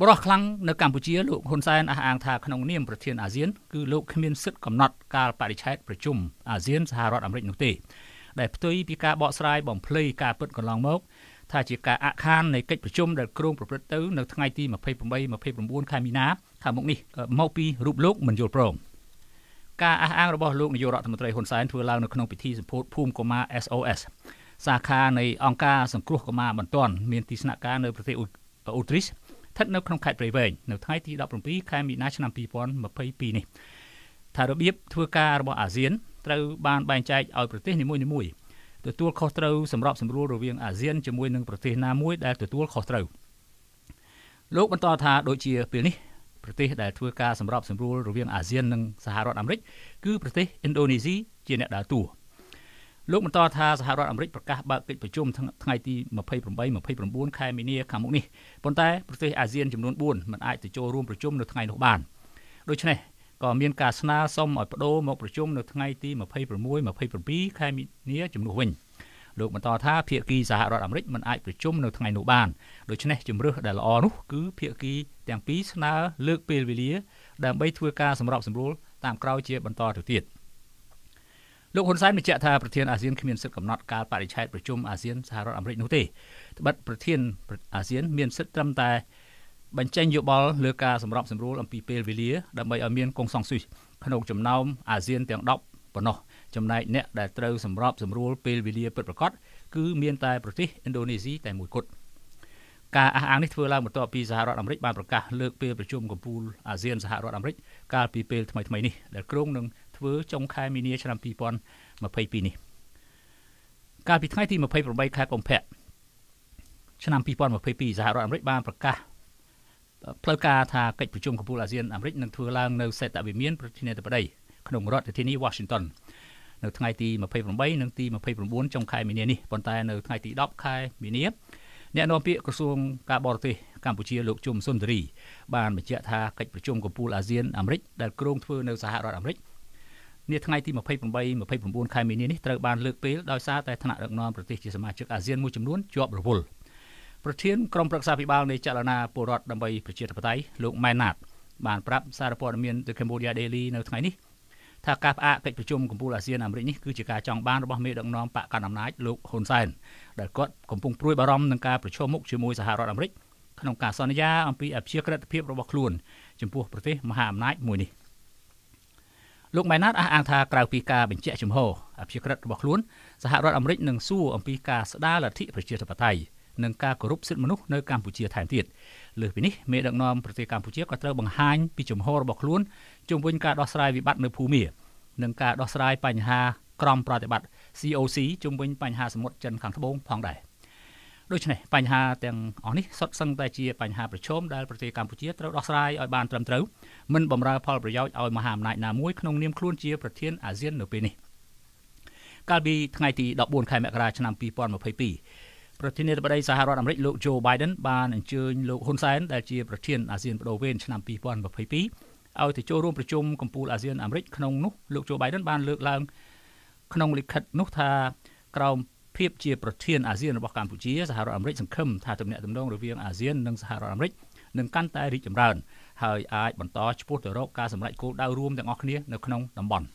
បរោះខ្លាំងនៅកម្ពុជាលោកហ៊ុនសែនអះអាងថាក្នុងនាមប្រធានអាស៊ានគឺលោកគ្មានសិទ្ធិកំណត់កាលបរិច្ឆេទប្រជុំអាស៊ានសហរដ្ឋអាមេរិកនោះទេដែលផ្ទុយពីការបកស្រាយបំភ្លៃការពិតកន្លងមកថាជាការអាក់ខាននៃកិច្ចប្រជុំដែលក្រុងប្រព្រឹត្តទៅនៅថ្ងៃទី28 29ខែមីនាខាងមុខនេះមកពីរូបលោកមិនយល់ព្រមការអះអាងរបស់លោកនាយករដ្ឋមន្ត្រីហ៊ុនសែនធ្វើឡើងនៅក្នុងពិធីសម្ពោធភូមិកុមារ SOS សាខានៃអង្គការសង្គ្រោះកុមារបន្ទាន់ មានទីស្នាក់ការនៅប្រទេសអូទ្រីសស្ថិតនៅក្នុងខេត្តព្រៃវែងនៅថ្ងៃទី17ខែមីនាឆ្នាំ2022នេះថារបៀបធ្វើការរបស់អាស៊ានត្រូវបានបែងចែកឲ្យប្រទេសនីមួយៗទទួលខុសត្រូវសម្របសម្រួលរវាងអាស៊ានជាមួយនឹងប្រទេសណាមួយដែលទទួលខុសត្រូវលោកបន្តថាដូចជាពេលនេះប្រទេសដែលធ្វើការសម្របសម្រួលរវាងអាស៊ាននិងសហរដ្ឋអាមេរិកគឺប្រទេសឥណ្ឌូនេស៊ីជាអ្នកដើរតួ។លោកបន្តថាសហរដ្ឋអាមេរិកប្រកាសបើកកិច្ចប្រជុំថ្ងៃទី28 29ខែមីនាខាងមុខនេះប៉ុន្តែប្រទេសអាស៊ានចំនួន4មិនអាចទៅចូលរួមប្រជុំនៅថ្ងៃនោះបានដូច្នេះក៏មានការស្នើសុំឲ្យបដូរមកប្រជុំនៅថ្ងៃទី26 27ខែមីនាជំនួសវិញលោកបន្តថាភាគីសហរដ្ឋអាមេរិកមិនអាចប្រជុំនៅថ្ងៃនោះបានដូច្នេះជំរើសដែលល្អនោះគឺភាគីទាំងពីរស្នើលើកពេលវេលាដើម្បីធ្វើការសម្របសម្រួលតាមក្រោយជាបន្តទៅទៀត។លោកហ៊ុនសែនបញ្ជាក់ថាប្រធានអាស៊ានគ្មានសិទ្ធិកំណត់កាលបរិច្ឆេទប្រជុំអាស៊ានសហរដ្ឋអាមេរិកនោះទេត្បិតប្រធានអាស៊ានមានសិទ្ធិត្រឹមតែបញ្ចេញយោបល់លើការសម្របសម្រួលអំពីពេលវេលាដើម្បីឲ្យមានកុងសង់ស៊ុយក្នុងចំណោមអាស៊ានទាំង10ប៉ុណ្ណោះចំណែកអ្នកដែលត្រូវសម្របសម្រួលពេលវេលាពិតប្រាកដគឺមានតែប្រទេសឥណ្ឌូនេស៊ីតែមួយគត់ការអះអាងនេះធ្វើឡើងបន្ទាប់ពីសហរដ្ឋអាមេរិកបានប្រកាសលើកពេលប្រជុំកំពូលអាស៊ានសហរដ្ឋអាមេរិកកាលពីពេលថ្មីៗនេះដែលគ្រោងនឹងធ្វើចុងខែមីនាឆ្នាំ2022នេះកាលពីថ្ងៃទី28ខែកុម្ភៈឆ្នាំ2022សហរដ្ឋអាមេរិកបានប្រកាសផ្លូវការថាកិច្ចប្រជុំកំពូលអាស៊ានអាមេរិកនឹងធ្វើឡើងនៅសេតវិមានប្រធានាធិបតីក្នុងរដ្ឋធានី Washington នៅថ្ងៃទី28និងទី29ចុងខែមីនានេះប៉ុន្តែនៅថ្ងៃទី10ខែមីនាអ្នកនាំពាក្យក្រសួងការបរទេសកម្ពុជាលោកជុំសុនទរីបានបញ្ជាក់ថាកិច្ចប្រជុំកំពូលអាស៊ានអាមេរិកដែលគ្រោងធ្វើនៅសហរដ្ឋអាមេរិកនាថ្ងៃទី28 29ខែមីនានេះត្រូវបានលើកពេលដោយសារតែថ្នាក់ដឹកនាំប្រទេសជាសមាជិកអាស៊ានមួយចំនួនជាប់រវល់ប្រធាន ក្រុមប្រឹក្សាភិបាលនៃចលនាពលរដ្ឋដើម្បីប្រជាធិបតេយ្យលោកម៉ែនណាតបានប្រាប់សារព័ត៌មាន The Cambodia Daily នៅថ្ងៃនេះថាការផ្អាកកិច្ចប្រជុំកំពូលអាស៊ានអាមេរិកនេះគឺជាការចង់បានរបស់មេដឹកនាំបកកណ្ដាលអំណាចលោកហ៊ុនសែនដែលគាត់កំពុងព្រួយបារម្ភនឹងការប្រឈមមុខជាមួយសហរដ្ឋអាមេរិកក្នុងការសន្យាអំពីអព្យាក្រឹតភាពរបស់ខ្លួនចំពោះប្រទេសមហាអំណាចមួយនេះលោកម៉ែណាតអះអាងថាក្រៅពីការបញ្ជាក់ជំហរអភិក្រិតរបស់ខ្លួន សហរដ្ឋអាមេរិកនឹងសួរអំពីការស្ដារលទ្ធិប្រជាធិបតេយ្យនិងការគោរពសិទ្ធិមនុស្សនៅកម្ពុជាថែមទៀតលើសពីនេះមេដឹកនាំប្រទេសកម្ពុជាក៏ត្រូវបង្ហាញពីជំហររបស់ខ្លួនជំវិញការដោះស្រាយវិបត្តិនៅភូមានិងការដោះស្រាយបញ្ហាក្រមប្រតិបត្តិ COC ជំវិញបញ្ហាសមុទ្រចិនខាងត្បូងផងដែរដូច្នេះបញ្ហាទាំងអស់នេះសុទ្ធសឹងតែជាបញ្ហាប្រឈមដែលប្រទេសកម្ពុជាត្រូវដោះស្រាយឲ្យបានត្រឹមត្រូវមិនបំរើ ផលប្រយោជន៍ឲ្យមហាអំណាចណាមួយក្នុងនាមខ្លួនជាប្រធានអាស៊ាននៅពេលនេះកាលពីថ្ងៃទី14ខែមករាឆ្នាំ2022ប្រធានាធិបតីសហរដ្ឋអាមេរិកលោក Joe Biden បានអញ្ជើញលោកហ៊ុនសែនដែលជាប្រធានអាស៊ានបដូវវេនឆ្នាំ2022ឲ្យទៅចូលរួមប្រជុំកំពូលអាស៊ានអាមេរិកក្នុងនោះលោក Joe Biden បានលើកឡើងក្នុងលិខិតនោះថាក្រោមភាពជាប្រធានអាស៊ានរបស់កម្ពុជាសហរដ្ឋអាមេរិកសង្ឃឹមថាទំនាក់ទំនងរវាងអាស៊ាននិងសហរដ្ឋអាមេរិកនឹងកាន់តែរីកចម្រើន ហើយអាចបន្តឈ្មោះទៅរកការសម្រេចគោលដៅរួមទាំងអស់គ្នានៅក្នុងតំបន់។